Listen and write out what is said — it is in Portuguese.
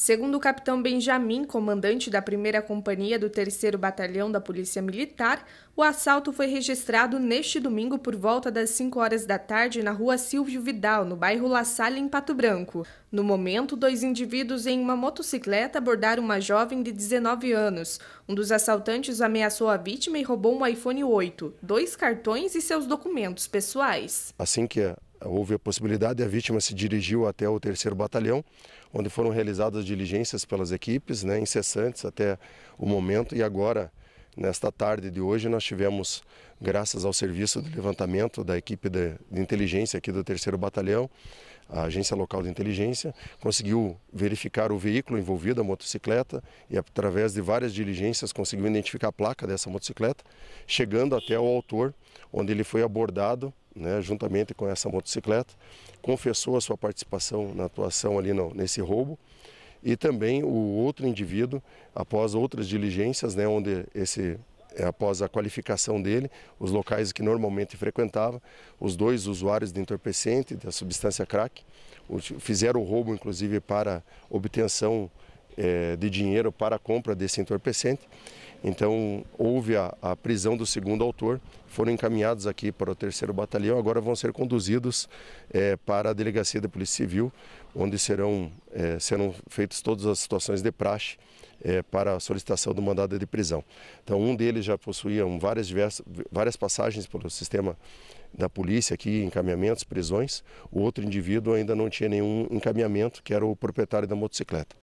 Segundo o capitão Benjamin, comandante da primeira companhia do 3 Batalhão da Polícia Militar, o assalto foi registrado neste domingo por volta das 5 horas da tarde na rua Silvio Vidal, no bairro La Salle, em Pato Branco. No momento, dois indivíduos em uma motocicleta abordaram uma jovem de 19 anos. Um dos assaltantes ameaçou a vítima e roubou um iPhone 8, dois cartões e seus documentos pessoais. Assim que houve a possibilidade, a vítima se dirigiu até o terceiro batalhão, onde foram realizadas diligências pelas equipes, né, incessantes até o momento, e agora, nesta tarde de hoje, nós tivemos, graças ao serviço de levantamento da equipe de, de inteligência aqui do terceiro batalhão, a agência local de inteligência, conseguiu verificar o veículo envolvido, a motocicleta, e através de várias diligências conseguiu identificar a placa dessa motocicleta, chegando até o autor, onde ele foi abordado né, juntamente com essa motocicleta, confessou a sua participação na atuação ali nesse roubo e também o outro indivíduo, após outras diligências, né, onde esse é, após a qualificação dele, os locais que normalmente frequentava, os dois usuários de entorpecente, da substância crack, fizeram o roubo inclusive para obtenção é, de dinheiro para a compra desse entorpecente então, houve a, a, prisão do segundo autor, foram encaminhados aqui para o terceiro batalhão, agora vão ser conduzidos é, para a delegacia da Polícia Civil, onde serão, é, serão feitas todas as situações de praxe é, para a solicitação do mandado de prisão. Então, um deles já possuía várias, diversas, várias passagens pelo sistema da polícia aqui, encaminhamentos, prisões. O outro indivíduo ainda não tinha nenhum encaminhamento, que era o proprietário da motocicleta.